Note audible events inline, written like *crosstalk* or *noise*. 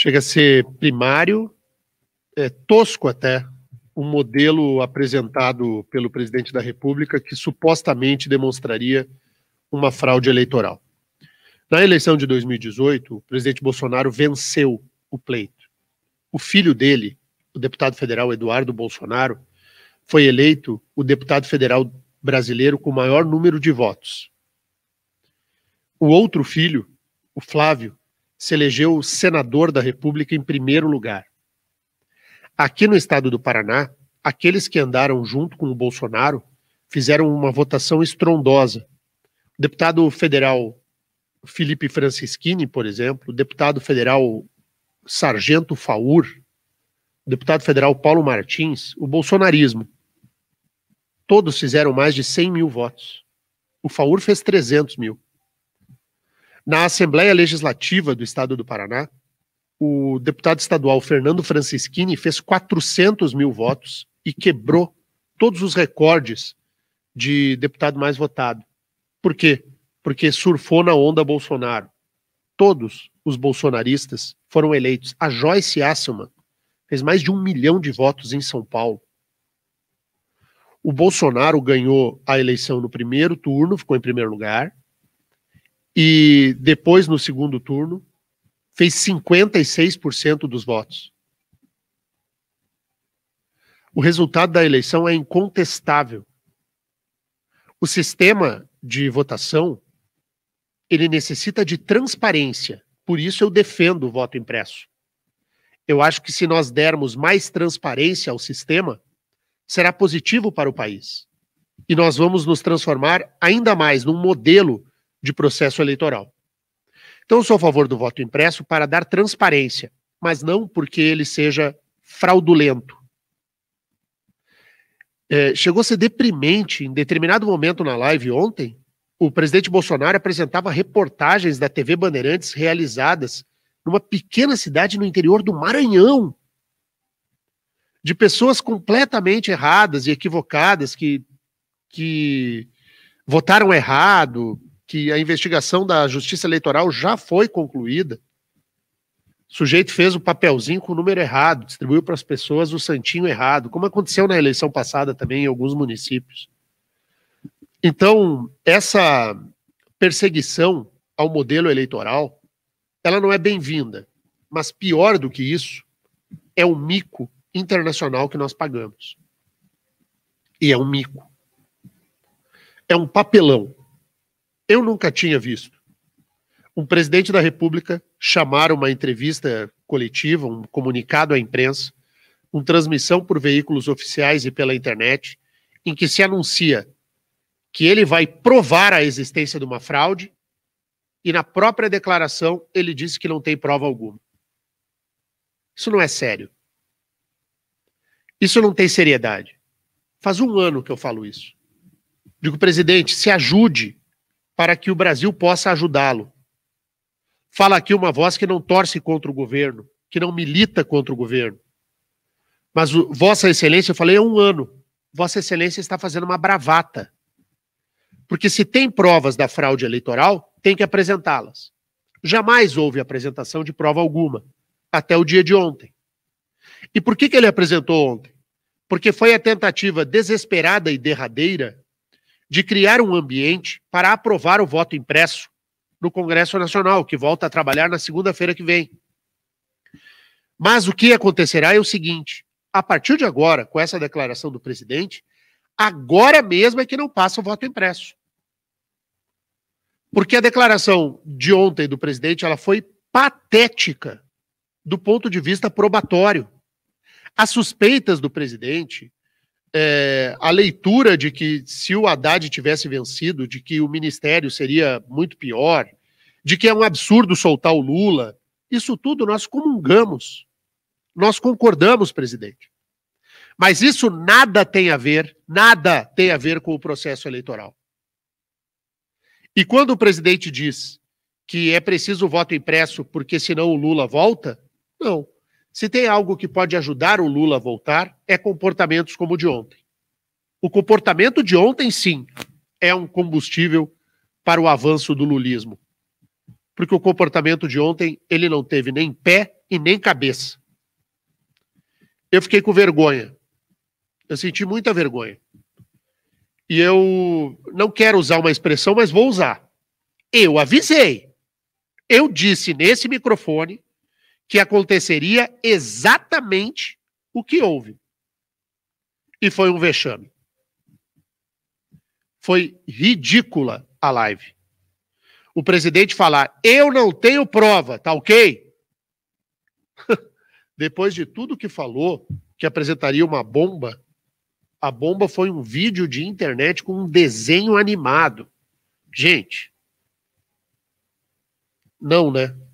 Chega a ser primário, é, tosco até, um modelo apresentado pelo presidente da República que supostamente demonstraria uma fraude eleitoral. Na eleição de 2018, o presidente Bolsonaro venceu o pleito. O filho dele, o deputado federal Eduardo Bolsonaro, foi eleito o deputado federal brasileiro com o maior número de votos. O outro filho, o Flávio, se elegeu senador da República em primeiro lugar. Aqui no estado do Paraná, aqueles que andaram junto com o Bolsonaro fizeram uma votação estrondosa. O deputado federal Felipe Francischini, por exemplo, o deputado federal Sargento Faur, o deputado federal Paulo Martins, o bolsonarismo. Todos fizeram mais de 100 mil votos. O Faur fez 300 mil. Na Assembleia Legislativa do Estado do Paraná, o deputado estadual Fernando Francischini fez 400 mil votos e quebrou todos os recordes de deputado mais votado. Por quê? Porque surfou na onda Bolsonaro. Todos os bolsonaristas foram eleitos. A Joyce Asselman fez mais de um milhão de votos em São Paulo. O Bolsonaro ganhou a eleição no primeiro turno, ficou em primeiro lugar, e depois no segundo turno fez 56% dos votos. O resultado da eleição é incontestável. O sistema de votação ele necessita de transparência. Por isso eu defendo o voto impresso. Eu acho que se nós dermos mais transparência ao sistema, será positivo para o país. E nós vamos nos transformar ainda mais num modelo de processo eleitoral. Então, sou a favor do voto impresso para dar transparência, mas não porque ele seja fraudulento. É, chegou a ser deprimente em determinado momento na live ontem. O presidente Bolsonaro apresentava reportagens da TV Bandeirantes realizadas numa pequena cidade no interior do Maranhão, de pessoas completamente erradas e equivocadas que, que votaram errado, que a investigação da Justiça Eleitoral já foi concluída. O sujeito fez o papelzinho com o número errado, distribuiu para as pessoas o santinho errado, como aconteceu na eleição passada também em alguns municípios. Então, essa perseguição ao modelo eleitoral, ela não é bem-vinda. Mas pior do que isso, é um mico internacional que nós pagamos. E é um mico. É um papelão. Eu nunca tinha visto um presidente da República chamar uma entrevista coletiva, um comunicado à imprensa, uma transmissão por veículos oficiais e pela internet, em que se anuncia que ele vai provar a existência de uma fraude e na própria declaração ele disse que não tem prova alguma. Isso não é sério. Isso não tem seriedade. Faz um ano que eu falo isso. Digo, presidente, se ajude para que o Brasil possa ajudá-lo. Fala aqui uma voz que não torce contra o governo, que não milita contra o governo. Mas Vossa Excelência, eu falei há um ano, Vossa Excelência está fazendo uma bravata. Porque se tem provas da fraude eleitoral, tem que apresentá-las. Jamais houve apresentação de prova alguma, até o dia de ontem. E por que, que ele apresentou ontem? Porque foi a tentativa desesperada e derradeira de criar um ambiente para aprovar o voto impresso no Congresso Nacional, que volta a trabalhar na segunda-feira que vem. Mas o que acontecerá é o seguinte: a partir de agora, com essa declaração do presidente, agora mesmo é que não passa o voto impresso. Porque a declaração de ontem do presidente ela foi patética do ponto de vista probatório. As suspeitas do presidente é, a leitura de que se o Haddad tivesse vencido, de que o ministério seria muito pior, de que é um absurdo soltar o Lula, isso tudo nós comungamos. Nós concordamos, presidente. Mas isso nada tem a ver, nada tem a ver com o processo eleitoral. E quando o presidente diz que é preciso voto impresso porque senão o Lula volta, não. Se tem algo que pode ajudar o Lula a voltar, é comportamentos como o de ontem. O comportamento de ontem, sim, é um combustível para o avanço do lulismo. Porque o comportamento de ontem, ele não teve nem pé e nem cabeça. Eu fiquei com vergonha. Eu senti muita vergonha. E eu não quero usar uma expressão, mas vou usar. Eu avisei. Eu disse nesse microfone que aconteceria exatamente o que houve. E foi um vexame. Foi ridícula a live. O presidente falar: Eu não tenho prova, tá ok? *laughs* Depois de tudo que falou, que apresentaria uma bomba, a bomba foi um vídeo de internet com um desenho animado. Gente. Não, né?